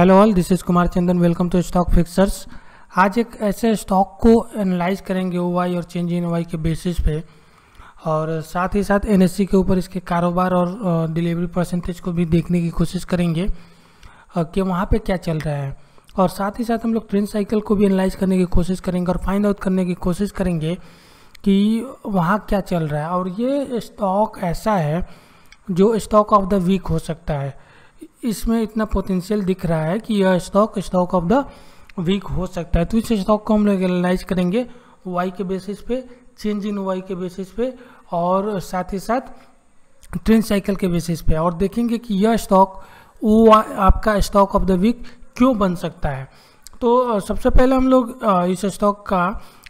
hello all this is Kumar Chandan welcome to stock fixers आज एक ऐसे स्टॉक को एनालाइज करेंगे ओ वाई और चेंज इन ओ वाई के बेसिस पे और साथ ही साथ एन के ऊपर इसके कारोबार और डिलीवरी परसेंटेज को भी देखने की कोशिश करेंगे कि वहाँ पे क्या चल रहा है और साथ ही साथ हम लोग ट्रेन साइकिल को भी एनालाइज करने की कोशिश करेंगे और फाइंड आउट करने की कोशिश करेंगे कि वहाँ क्या चल रहा है और ये स्टॉक ऐसा है जो स्टॉक ऑफ द वीक हो सकता है इसमें इतना पोटेंशियल दिख रहा है कि यह stock stock of the week हो सकता है तो इस स्टॉक को हम लोग एनालाइज करेंगे वाई के बेसिस पे चेंज इन वाई के बेसिस पे और साथ ही साथ ट्रेंड साइकिल के बेसिस पे और देखेंगे कि यह स्टॉक वो आपका स्टॉक ऑफ द वीक क्यों बन सकता है तो सबसे पहले हम लोग इस स्टॉक का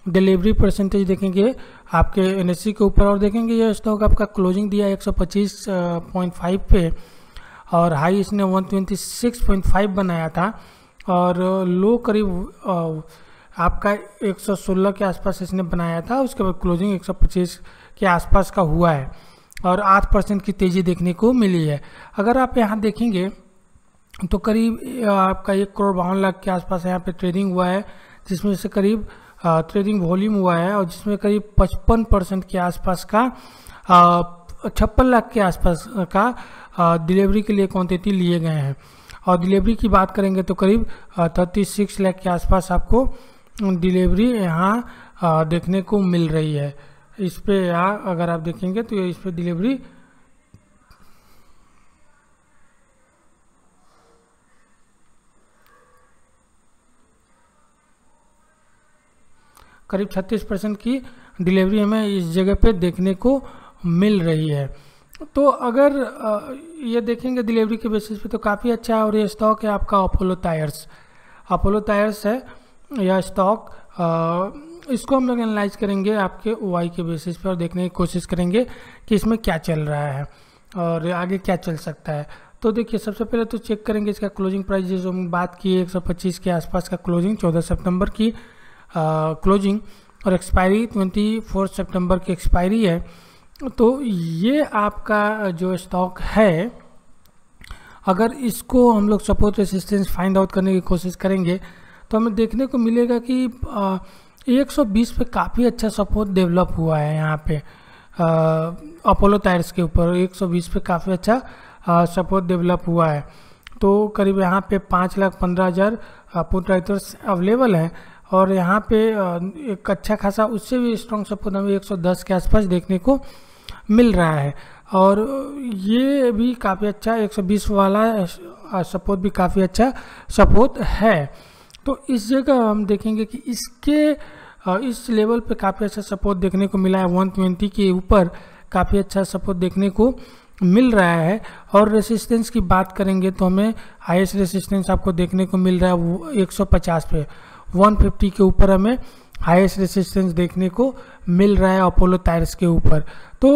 डिलीवरी परसेंटेज देखेंगे आपके एन के ऊपर और देखेंगे यह स्टॉक आपका क्लोजिंग दिया है पे और हाई इसने 126.5 बनाया था और लो करीब आपका 116 के आसपास इसने बनाया था उसके बाद क्लोजिंग 125 के आसपास का हुआ है और 8 परसेंट की तेज़ी देखने को मिली है अगर आप यहाँ देखेंगे तो करीब आपका एक करोड़ बावन लाख के आसपास यहाँ पे ट्रेडिंग हुआ है जिसमें से करीब ट्रेडिंग वॉल्यूम हुआ है और जिसमें करीब पचपन परसेंट के आसपास का छप्पन लाख के आसपास का डिलीवरी के लिए क्वान्टिटी लिए गए हैं और डिलीवरी की बात करेंगे तो करीब थर्टी सिक्स लाख के आसपास आपको डिलीवरी यहाँ देखने को मिल रही है इस पर यहाँ अगर आप देखेंगे तो इस पर डिलीवरी करीब 36 परसेंट की डिलीवरी हमें इस जगह पे देखने को मिल रही है तो अगर ये देखेंगे डिलीवरी के बेसिस पे तो काफ़ी अच्छा है और ये स्टॉक है आपका अपोलो टायर्स अपोलो टायर्स है यह स्टॉक इसको हम लोग एनालाइज करेंगे आपके वाई के बेसिस पर और देखने की कोशिश करेंगे कि इसमें क्या चल रहा है और आगे क्या चल सकता है तो देखिए सबसे पहले तो चेक करेंगे इसका क्लोजिंग प्राइस जो हम बात की है 125 के आसपास का क्लोजिंग 14 सितंबर की क्लोजिंग और एक्सपायरी 24 सितंबर की एक्सपायरी है तो ये आपका जो स्टॉक है अगर इसको हम लोग सपोर्ट रेसिस्टेंस फाइंड आउट करने की कोशिश करेंगे तो हमें देखने को मिलेगा कि आ, 120 पे काफ़ी अच्छा सपोर्ट डेवलप हुआ है यहाँ पे अपोलो टायर्स के ऊपर 120 पे काफ़ी अच्छा सपोर्ट डेवलप हुआ है तो करीब यहाँ पे पाँच लाख पंद्रह हज़ार पुट राइटर्स अवेलेबल हैं और यहाँ पे एक अच्छा खासा उससे भी स्ट्रॉन्ग सपोर्ट हमें 110 के आसपास देखने को मिल रहा है और ये भी काफ़ी अच्छा 120 वाला सपोर्ट भी काफ़ी अच्छा सपोर्ट है तो इस जगह हम देखेंगे कि इसके इस लेवल पे काफ़ी अच्छा सपोर्ट देखने को मिला है वन ट्वेंटी के ऊपर काफ़ी अच्छा सपोर्ट देखने को मिल रहा है और रेसिस्टेंस की बात करेंगे तो हमें हाईएस्ट रेसिस्टेंस आपको देखने को मिल रहा है वो 150 पे 150 के ऊपर हमें हाईएस्ट रेसिस्टेंस देखने को मिल रहा है अपोलो टायर्स के ऊपर तो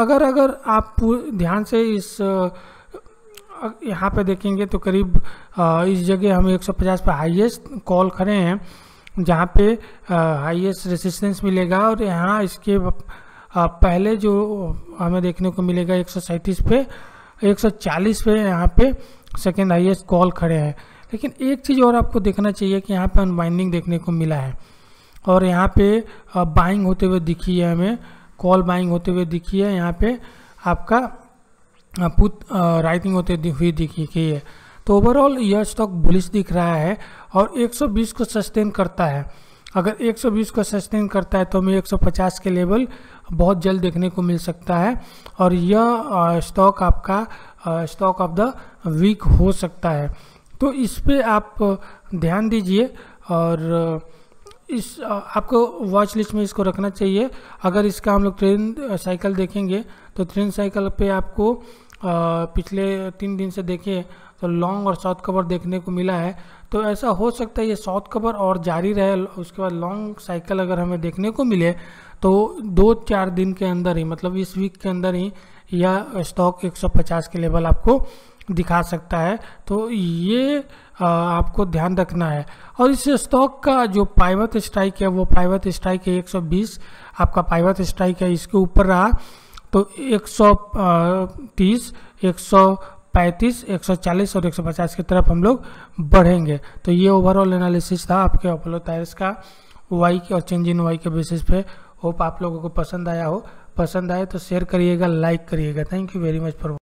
अगर अगर आप ध्यान से इस यहाँ पे देखेंगे तो करीब इस जगह हम 150 पे हाईएस्ट कॉल खड़े हैं जहाँ पे हाईएस्ट रेसिस्टेंस मिलेगा और यहाँ इसके पहले जो हमें देखने को मिलेगा एक पे 140 पे यहाँ पे सेकेंड हाईएस्ट कॉल खड़े हैं लेकिन एक चीज़ और आपको देखना चाहिए कि यहाँ पे अनबाइंडिंग देखने को मिला है और यहाँ पे बाइंग होते हुए दिखी है हमें कॉल बाइंग होते हुए दिखी है यहाँ पे आपका पुत राइटिंग होते हुई दिखी गई है तो ओवरऑल यह स्टॉक बुलिश दिख रहा है और 120 को सस्टेन करता है अगर 120 को सस्टेन करता है तो हमें 150 के लेवल बहुत जल्द देखने को मिल सकता है और यह स्टॉक आपका स्टॉक ऑफ द वीक हो सकता है तो इस पर आप ध्यान दीजिए और इस आपको वॉच लिस्ट में इसको रखना चाहिए अगर इसका हम लोग ट्रेन साइकिल देखेंगे तो ट्रेन साइकिल पे आपको पिछले तीन दिन से देखिए तो लॉन्ग और शॉर्ट कवर देखने को मिला है तो ऐसा हो सकता है ये शॉर्ट कवर और जारी रहे उसके बाद लॉन्ग साइकिल अगर हमें देखने को मिले तो दो चार दिन के अंदर ही मतलब इस वीक के अंदर ही यह स्टॉक 150 के लेवल आपको दिखा सकता है तो ये आपको ध्यान रखना है और इस स्टॉक का जो पाइवत स्ट्राइक है वो पाइवत स्ट्राइक है 120 आपका पाइवत स्ट्राइक है इसके ऊपर रहा तो 130, 135, 140 और 150 की तरफ हम लोग बढ़ेंगे तो ये ओवरऑल एनालिसिस था आपके अपोलो टायर्स का वाई के और चेंज इन वाई के बेसिस पे होप आप लोगों को पसंद आया हो पसंद आए तो शेयर करिएगा लाइक करिएगा thank you very much for